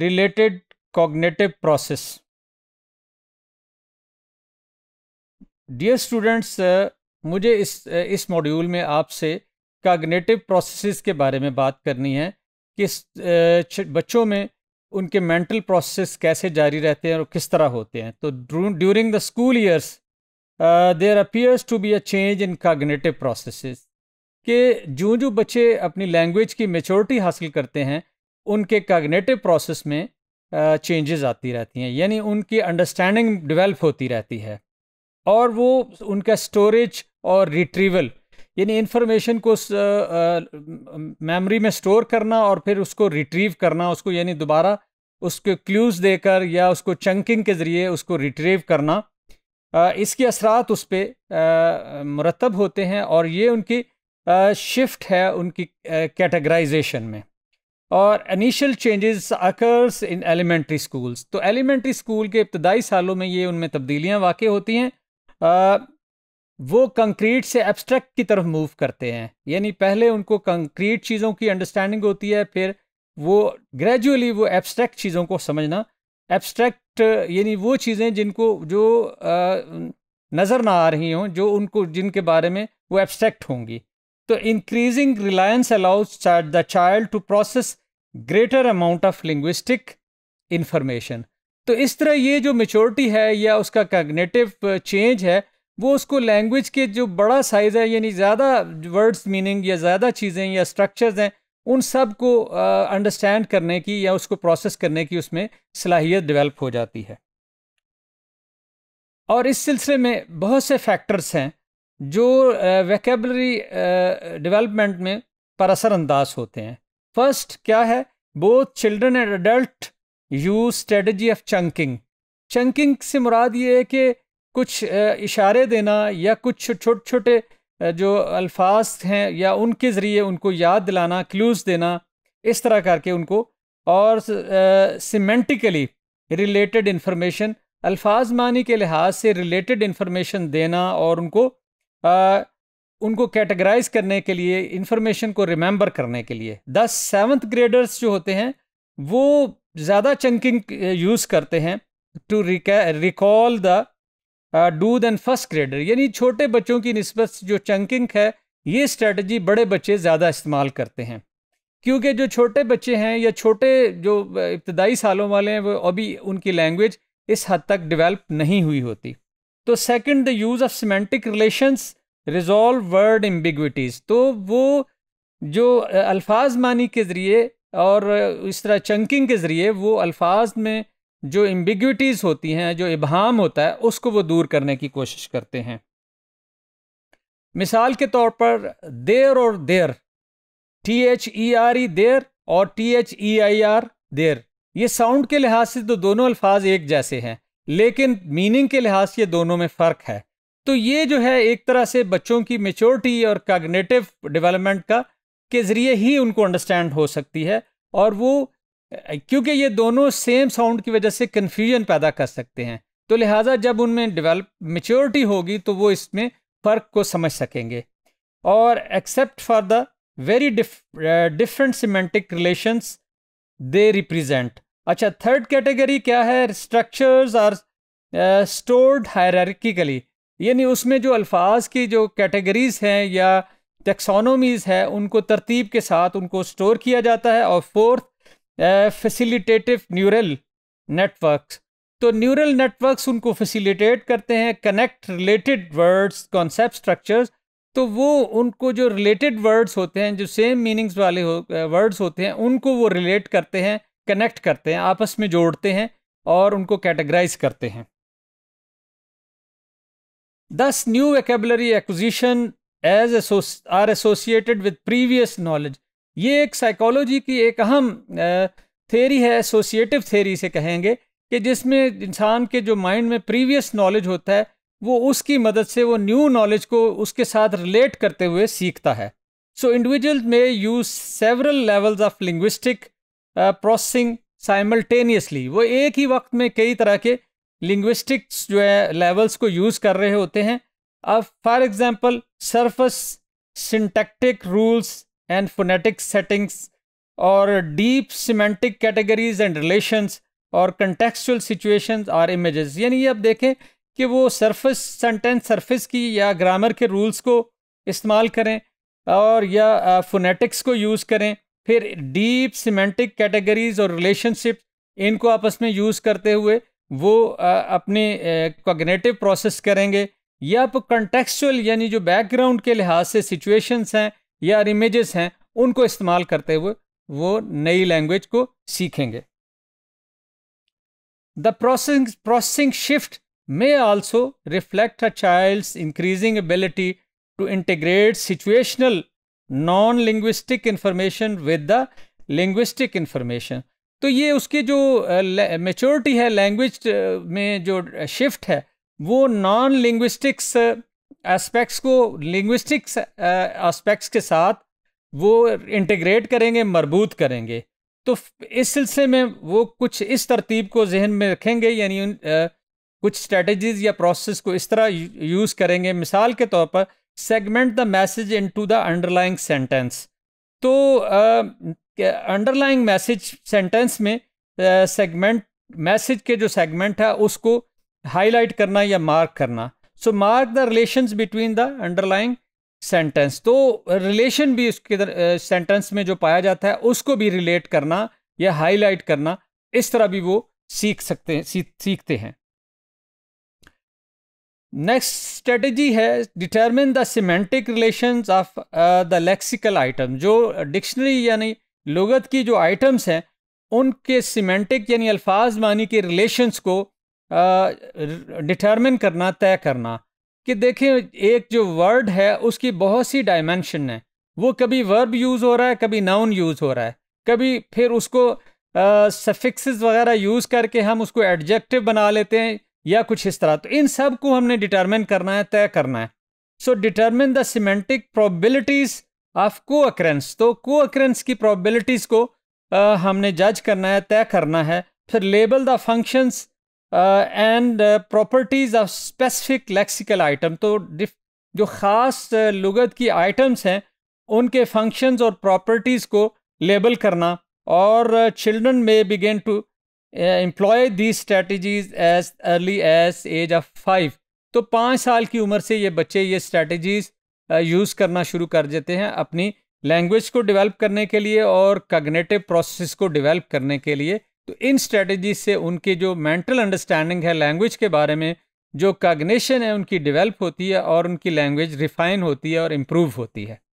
Related cognitive process dear students मुझे इस इस मॉड्यूल में आपसे कॉग्नेटिव प्रोसेसेस के बारे में बात करनी है कि बच्चों में उनके मेंटल प्रोसेसेस कैसे जारी रहते हैं और किस तरह होते हैं तो during the school years there appears to be a change in cognitive processes कि जो जो बच्चे अपनी लैंग्वेज की मेचोरिटी हासिल करते हैं उनके कॉग्नेटिव प्रोसेस में चेंजेस आती रहती हैं यानी उनकी अंडरस्टैंडिंग डेवलप होती रहती है और वो उनका स्टोरेज और रिट्रीवल यानी इन्फॉर्मेशन को मेमोरी में स्टोर करना और फिर उसको रिट्रीव करना उसको यानी दोबारा उसके क्ल्यूज़ देकर या उसको चंकिंग के ज़रिए उसको रिट्रीव करना आ, इसके असरात उस पर मरतब होते हैं और ये उनकी शिफ्ट है उनकी कैटेगराइजेशन में और initial changes occurs in elementary schools तो एलिमेंट्री स्कूल के इब्तदाई सालों में ये उनमें तब्दीलियाँ वाक़ होती हैं वो कंक्रीट से एब्स्ट्रैक्ट की तरफ मूव करते हैं यानी पहले उनको कंक्रीट चीज़ों की अंडरस्टैंडिंग होती है फिर वो ग्रेजुअली वो एब्स्ट्रैक्ट चीज़ों को समझना एब्स्ट्रैक्ट यानी वो चीज़ें जिनको जो नज़र ना आ रही हों जो उनको जिनके बारे में वो एब्स्ट्रैक्ट होंगी तो increasing reliance allows the child to process greater amount of linguistic information तो इस तरह ये जो मेचोरिटी है या उसका कग्नेटिव चेंज uh, है वो उसको लैंग्वेज के जो बड़ा साइज़ है यानी ज़्यादा वर्ड्स मीनिंग या ज़्यादा चीज़ें या स्ट्रक्चर्स हैं उन सब को अंडरस्टैंड करने की या उसको प्रोसेस करने की उसमें सलाहियत डेवलप हो जाती है और इस सिलसिले में बहुत से फैक्टर्स हैं जो वैकेबलरी uh, डेवलपमेंट uh, में पर असरअंदाज होते हैं फर्स्ट क्या है both children and adult use strategy of chunking chunking से मुराद ये है कि कुछ इशारे देना या कुछ छोटे छोटे जो अल्फाज हैं या उनके ज़रिए उनको याद दिलाना क्लूज़ देना इस तरह करके उनको और सीमेंटिकली रिलेटेड इन्फॉर्मेशन अल्फाज मानी के लिहाज से रिलेटेड इन्फॉर्मेशन देना और उनको उनको कैटेगराइज करने के लिए इंफॉर्मेशन को रिमेंबर करने के लिए द सेवन्थ ग्रेडर्स जो होते हैं वो ज़्यादा चंकिंग यूज़ uh, करते हैं to recall the dude and first grader यानी छोटे बच्चों की नस्बत जो चंकिंग है ये स्ट्रेटजी बड़े बच्चे ज़्यादा इस्तेमाल करते हैं क्योंकि जो छोटे बच्चे हैं या छोटे जो uh, इब्तदाई सालों वाले हैं वो अभी उनकी लैंग्वेज इस हद तक डिवेल्प नहीं हुई होती तो second the use of semantic relations resolve word ambiguities तो वो जो अल्फाज मानी के ज़रिए और इस तरह चंकिंग के ज़रिए वो अल्फाज में जो एम्बिगटीज़ होती हैं जो इबहम होता है उसको वो दूर करने की कोशिश करते हैं मिसाल के तौर पर देर और there T H E R E there और T H E I R their ये साउंड के लिहाज से तो दोनों अल्फाज एक जैसे हैं लेकिन मीनिंग के लिहाज से दोनों में फ़र्क है तो ये जो है एक तरह से बच्चों की मेच्योरिटी और कागनेटिव डेवलपमेंट का के ज़रिए ही उनको अंडरस्टैंड हो सकती है और वो क्योंकि ये दोनों सेम साउंड की वजह से कन्फ्यूजन पैदा कर सकते हैं तो लिहाजा जब उनमें डेवलप मेच्योरिटी होगी तो वो इसमें फ़र्क को समझ सकेंगे और except for the very different semantic relations they represent अच्छा थर्ड कैटेगरी क्या है स्ट्रक्चर्स आर स्टोर्ड हायरिकली यानी उसमें जो अल्फाज की जो कैटेगरीज़ हैं या टेक्सोनोमीज़ है उनको तरतीब के साथ उनको स्टोर किया जाता है और फोर्थ फैसिलिटेटिव न्यूरल नेटवर्क्स तो न्यूरल नेटवर्क्स उनको फैसिलिटेट करते हैं connect related words concept structures तो वो उनको जो रिलेटेड वर्ड्स होते हैं जो सेम मीनिंग्स वाले हो वर्ड्स होते हैं उनको वो रिलेट करते हैं कनेक्ट करते हैं आपस में जोड़ते हैं और उनको कैटेगराइज करते हैं Thus, new vocabulary acquisition as associ are associated with previous knowledge. ये एक साइकोलॉजी की एक अहम थेरी है एसोसिएटिव थेरी से कहेंगे कि जिसमें इंसान के जो माइंड में प्रीवियस नॉलेज होता है वो उसकी मदद से वो न्यू नॉलेज को उसके साथ रिलेट करते हुए सीखता है सो इंडिविजुअल में use several levels of linguistic processing simultaneously वो एक ही वक्त में कई तरह के uh, लिंग्विस्टिक्स जो है लेवल्स को यूज़ कर रहे होते हैं अब for example surface syntactic rules and phonetic settings और deep semantic categories and relations और कंटेक्चुअल सिचुएशंस और इमेजेस यानी आप देखें कि वो सर्फस सेंटेंस सरफेस की या ग्रामर के रूल्स को इस्तेमाल करें और या फोनेटिक्स uh, को यूज़ करें फिर डीप सीमेंटिक कैटेगरीज और रिलेशनशिप इनको आपस में यूज़ करते हुए वो अपने कॉग्नेटिव प्रोसेस करेंगे या आप कंटेक्चुअल यानी जो बैकग्राउंड के लिहाज से सिचुएशंस हैं या इमेजेस हैं उनको इस्तेमाल करते हुए वो नई लैंग्वेज को सीखेंगे the processing processing shift may also reflect a child's increasing ability to integrate situational non linguistic information with the linguistic information तो ये उसकी जो मेचोरिटी है लैंग्वेज में जो शिफ्ट है वो नॉन लिंग्विस्टिक्स एस्पेक्ट्स को लिंग्विस्टिक्स एस्पेक्ट्स के साथ वो इंटीग्रेट करेंगे मरबूत करेंगे तो इस सिलसिले में वो कुछ इस तरतीब को जहन में रखेंगे यानी कुछ स्ट्रेटजीज या प्रोसेस को इस तरह यूज़ करेंगे मिसाल के तौर पर segment the message into the underlying sentence तो अंडरलाइंग मैसेज सेंटेंस में सेगमेंट मैसेज के जो सेगमेंट है उसको हाईलाइट करना या मार्क करना so mark the relations between the underlying sentence तो रिलेशन भी उसके सेंटेंस में जो पाया जाता है उसको भी रिलेट करना या हाईलाइट करना इस तरह भी वो सीख सकते हैं सीखते हैं नेक्स्ट स्ट्रेटजी है determine the semantic relations of the lexical item जो डिक्शनरी यानी लगत की जो आइटम्स हैं उनके सीमेंटिक यानी अल्फाज मानी के रिलेशंस को डिटर्मिन uh, करना तय करना कि देखें एक जो वर्ड है उसकी बहुत सी डायमेंशन है वो कभी वर्ब यूज़ हो रहा है कभी नाउन यूज़ हो रहा है कभी फिर उसको uh, वगैरह यूज़ करके हम उसको एडजेक्टिव बना लेते हैं या कुछ इस तरह तो इन सब को हमने डिटर्मिन करना है तय करना है so determine the semantic probabilities of co occurrence तो को अक्रेंस की प्रोबेबिलिटीज को आ, हमने जज करना है तय करना है फिर label the functions and properties of specific lexical item तो जो ख़ास लुगत की आइटम्स हैं उनके फंक्शंस और प्रॉपर्टीज़ को लेबल करना और चिल्ड्रन में begin to employ the strategies as early as age of five तो पाँच साल की उम्र से ये बच्चे ये स्ट्रेटजीज यूज़ uh, करना शुरू कर देते हैं अपनी लैंग्वेज को डेवलप करने के लिए और कग्नेटिव प्रोसेस को डेवलप करने के लिए तो इन स्ट्रेटजीज से उनके जो मेंटल अंडरस्टैंडिंग है लैंग्वेज के बारे में जो कग्नेशन है उनकी डेवलप होती है और उनकी लैंग्वेज रिफाइन होती है और इम्प्रूव होती है